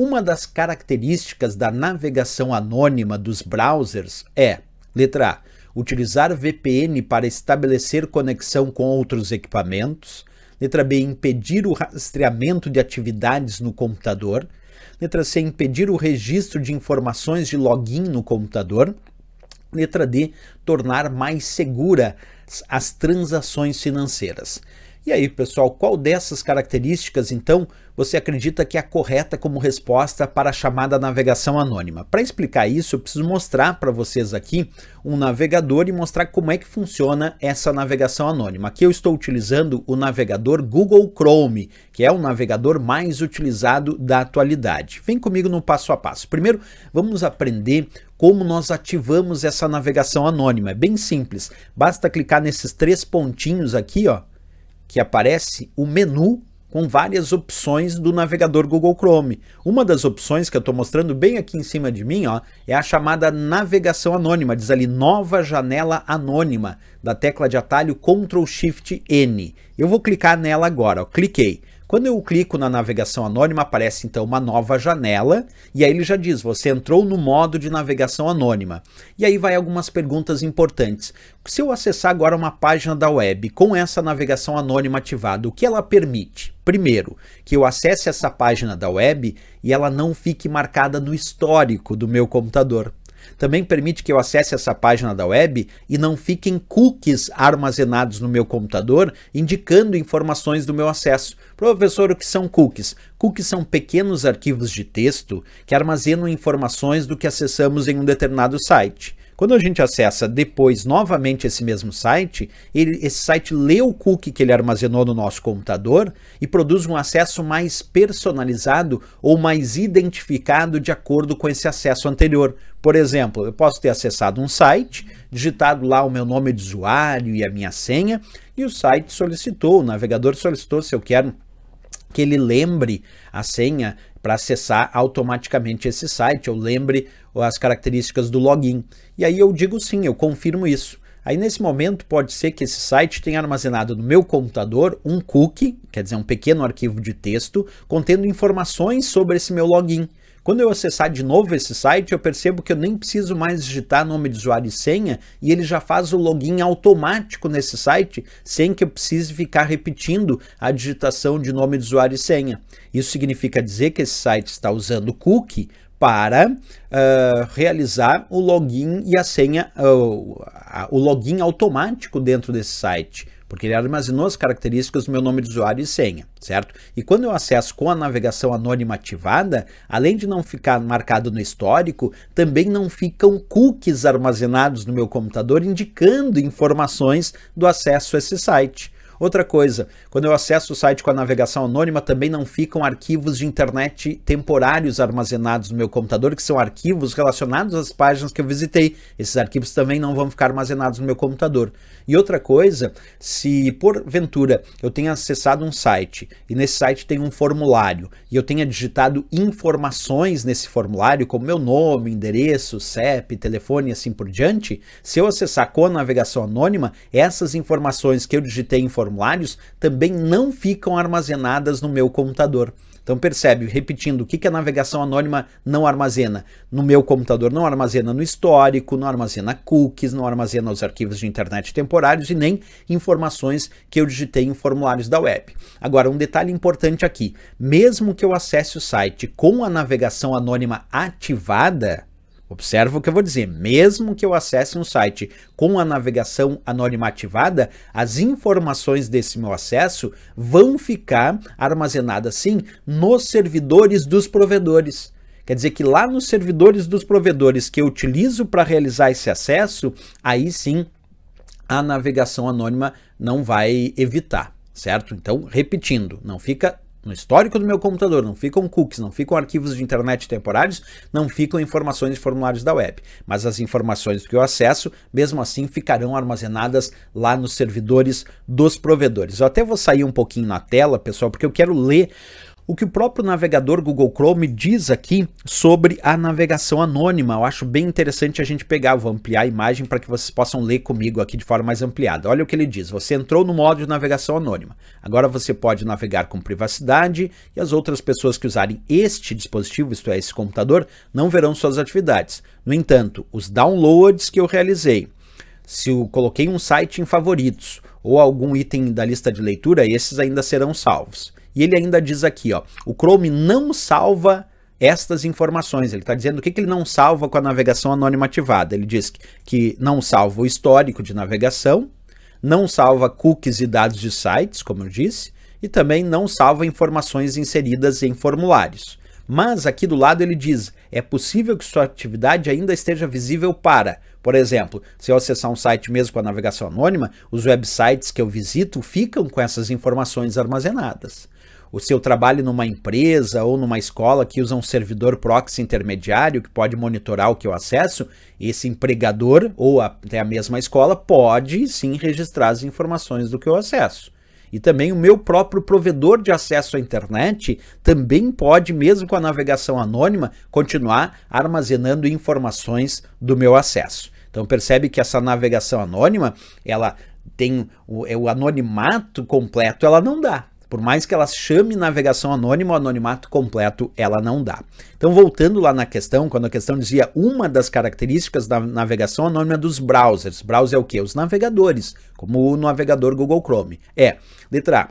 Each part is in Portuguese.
Uma das características da navegação anônima dos browsers é, letra A, utilizar VPN para estabelecer conexão com outros equipamentos, letra B, impedir o rastreamento de atividades no computador, letra C, impedir o registro de informações de login no computador, Letra D, tornar mais segura as transações financeiras. E aí, pessoal, qual dessas características então você acredita que é correta como resposta para a chamada navegação anônima. Para explicar isso, eu preciso mostrar para vocês aqui um navegador e mostrar como é que funciona essa navegação anônima. Aqui eu estou utilizando o navegador Google Chrome, que é o navegador mais utilizado da atualidade. Vem comigo no passo a passo. Primeiro, vamos aprender como nós ativamos essa navegação anônima. É bem simples, basta clicar nesses três pontinhos aqui, ó, que aparece o menu com várias opções do navegador Google Chrome. Uma das opções que eu estou mostrando bem aqui em cima de mim ó, é a chamada navegação anônima, diz ali nova janela anônima, da tecla de atalho Ctrl Shift N. Eu vou clicar nela agora, ó, cliquei. Quando eu clico na navegação anônima, aparece então uma nova janela, e aí ele já diz: você entrou no modo de navegação anônima. E aí vai algumas perguntas importantes. Se eu acessar agora uma página da web com essa navegação anônima ativada, o que ela permite? Primeiro, que eu acesse essa página da web e ela não fique marcada no histórico do meu computador. Também permite que eu acesse essa página da web e não fiquem cookies armazenados no meu computador indicando informações do meu acesso. Professor, o que são cookies? Cookies são pequenos arquivos de texto que armazenam informações do que acessamos em um determinado site. Quando a gente acessa depois novamente esse mesmo site, ele, esse site lê o cookie que ele armazenou no nosso computador e produz um acesso mais personalizado ou mais identificado de acordo com esse acesso anterior. Por exemplo, eu posso ter acessado um site, digitado lá o meu nome de usuário e a minha senha, e o site solicitou, o navegador solicitou se eu quero que ele lembre a senha para acessar automaticamente esse site, ou lembre as características do login. E aí eu digo sim, eu confirmo isso. Aí nesse momento pode ser que esse site tenha armazenado no meu computador um cookie, quer dizer, um pequeno arquivo de texto contendo informações sobre esse meu login. Quando eu acessar de novo esse site, eu percebo que eu nem preciso mais digitar nome de usuário e senha e ele já faz o login automático nesse site sem que eu precise ficar repetindo a digitação de nome de usuário e senha. Isso significa dizer que esse site está usando cookie para uh, realizar o login e a senha, uh, o login automático dentro desse site, porque ele armazenou as características do meu nome de usuário e senha, certo? E quando eu acesso com a navegação anônima ativada, além de não ficar marcado no histórico, também não ficam cookies armazenados no meu computador indicando informações do acesso a esse site. Outra coisa, quando eu acesso o site com a navegação anônima, também não ficam arquivos de internet temporários armazenados no meu computador, que são arquivos relacionados às páginas que eu visitei. Esses arquivos também não vão ficar armazenados no meu computador. E outra coisa, se porventura eu tenha acessado um site e nesse site tem um formulário e eu tenha digitado informações nesse formulário, como meu nome, endereço, CEP, telefone e assim por diante, se eu acessar com a navegação anônima, essas informações que eu digitei em formulário formulários também não ficam armazenadas no meu computador. Então percebe, repetindo, o que, que a navegação anônima não armazena? No meu computador não armazena no histórico, não armazena cookies, não armazena os arquivos de internet temporários e nem informações que eu digitei em formulários da web. Agora, um detalhe importante aqui, mesmo que eu acesse o site com a navegação anônima ativada, Observa o que eu vou dizer. Mesmo que eu acesse um site com a navegação anonimativada, as informações desse meu acesso vão ficar armazenadas sim nos servidores dos provedores. Quer dizer que lá nos servidores dos provedores que eu utilizo para realizar esse acesso, aí sim a navegação anônima não vai evitar certo? Então, repetindo, não fica no histórico do meu computador, não ficam cookies, não ficam arquivos de internet temporários, não ficam informações de formulários da web, mas as informações que eu acesso, mesmo assim, ficarão armazenadas lá nos servidores dos provedores. Eu até vou sair um pouquinho na tela, pessoal, porque eu quero ler o que o próprio navegador Google Chrome diz aqui sobre a navegação anônima. Eu acho bem interessante a gente pegar, vou ampliar a imagem para que vocês possam ler comigo aqui de forma mais ampliada. Olha o que ele diz, você entrou no modo de navegação anônima, agora você pode navegar com privacidade e as outras pessoas que usarem este dispositivo, isto é, esse computador, não verão suas atividades. No entanto, os downloads que eu realizei, se eu coloquei um site em favoritos ou algum item da lista de leitura, esses ainda serão salvos. E ele ainda diz aqui, ó, o Chrome não salva estas informações. Ele está dizendo o que, que, ele não salva com a navegação anônima ativada. Ele diz que, que não salva o histórico de navegação, não salva cookies e dados de sites, como eu disse, e também não salva informações inseridas em formulários. Mas aqui do lado ele diz: é possível que sua atividade ainda esteja visível para, por exemplo, se eu acessar um site mesmo com a navegação anônima, os websites que eu visito ficam com essas informações armazenadas o seu trabalho numa empresa ou numa escola que usa um servidor proxy intermediário que pode monitorar o que eu acesso, esse empregador ou até a mesma escola pode sim registrar as informações do que eu acesso. E também o meu próprio provedor de acesso à internet também pode, mesmo com a navegação anônima, continuar armazenando informações do meu acesso. Então percebe que essa navegação anônima, ela tem o, é o anonimato completo, ela não dá. Por mais que ela chame navegação anônima, o anonimato completo ela não dá. Então, voltando lá na questão, quando a questão dizia uma das características da navegação anônima é dos browsers. Browser é o quê? Os navegadores, como o navegador Google Chrome. É, letra A,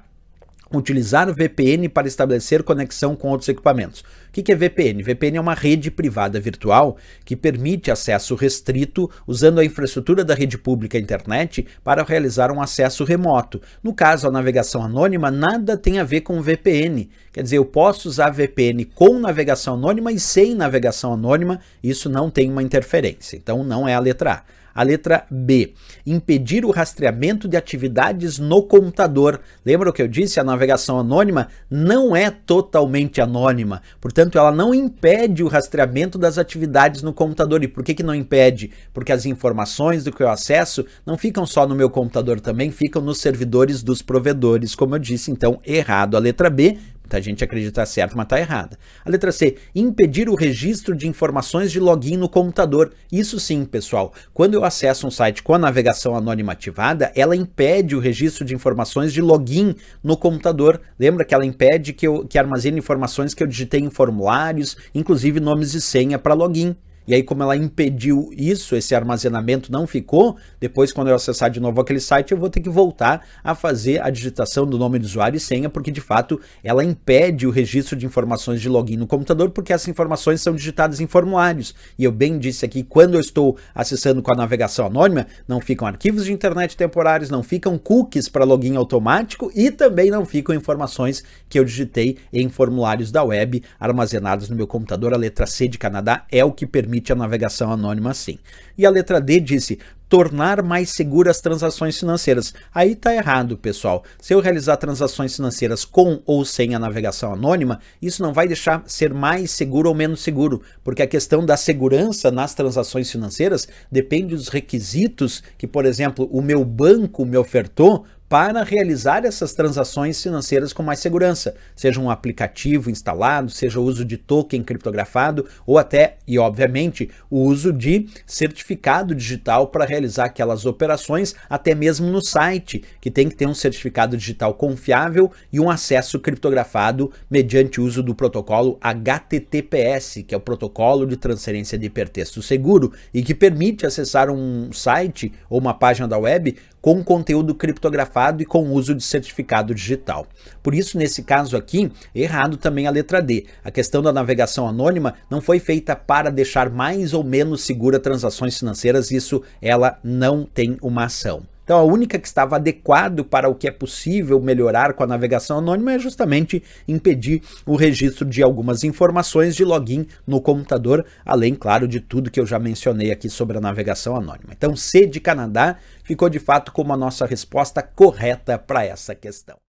utilizar o VPN para estabelecer conexão com outros equipamentos. O que é VPN? VPN é uma rede privada virtual que permite acesso restrito usando a infraestrutura da rede pública internet para realizar um acesso remoto. No caso, a navegação anônima nada tem a ver com VPN. Quer dizer, eu posso usar VPN com navegação anônima e sem navegação anônima, isso não tem uma interferência. Então não é a letra A. A letra B, impedir o rastreamento de atividades no computador. Lembra o que eu disse? A navegação anônima não é totalmente anônima, portanto, ela não impede o rastreamento das atividades no computador. E por que, que não impede? Porque as informações do que eu acesso não ficam só no meu computador também, ficam nos servidores dos provedores, como eu disse, então errado a letra B, da gente acreditar certo, mas está errada. A letra C, impedir o registro de informações de login no computador. Isso sim, pessoal. Quando eu acesso um site com a navegação anônima ativada, ela impede o registro de informações de login no computador. Lembra que ela impede que eu que armazene informações que eu digitei em formulários, inclusive nomes e senha para login. E aí, como ela impediu isso, esse armazenamento não ficou, depois, quando eu acessar de novo aquele site, eu vou ter que voltar a fazer a digitação do nome do usuário e senha, porque de fato ela impede o registro de informações de login no computador, porque essas informações são digitadas em formulários. E eu bem disse aqui, quando eu estou acessando com a navegação anônima, não ficam arquivos de internet temporários, não ficam cookies para login automático e também não ficam informações que eu digitei em formulários da web armazenados no meu computador. A letra C de Canadá é o que permite permite a navegação anônima sim. E a letra D disse tornar mais seguras transações financeiras. Aí tá errado, pessoal. Se eu realizar transações financeiras com ou sem a navegação anônima, isso não vai deixar ser mais seguro ou menos seguro, porque a questão da segurança nas transações financeiras depende dos requisitos que, por exemplo, o meu banco me ofertou para realizar essas transações financeiras com mais segurança, seja um aplicativo instalado, seja o uso de token criptografado ou até, e obviamente, o uso de certificado digital para realizar aquelas operações, até mesmo no site, que tem que ter um certificado digital confiável e um acesso criptografado mediante o uso do protocolo HTTPS, que é o protocolo de transferência de hipertexto seguro e que permite acessar um site ou uma página da web com conteúdo criptografado e com uso de certificado digital. Por isso, nesse caso aqui, errado também a letra D. A questão da navegação anônima não foi feita para deixar mais ou menos segura transações financeiras, isso ela não tem uma ação. Então a única que estava adequado para o que é possível melhorar com a navegação anônima é justamente impedir o registro de algumas informações de login no computador, além, claro, de tudo que eu já mencionei aqui sobre a navegação anônima. Então C de Canadá ficou de fato como a nossa resposta correta para essa questão.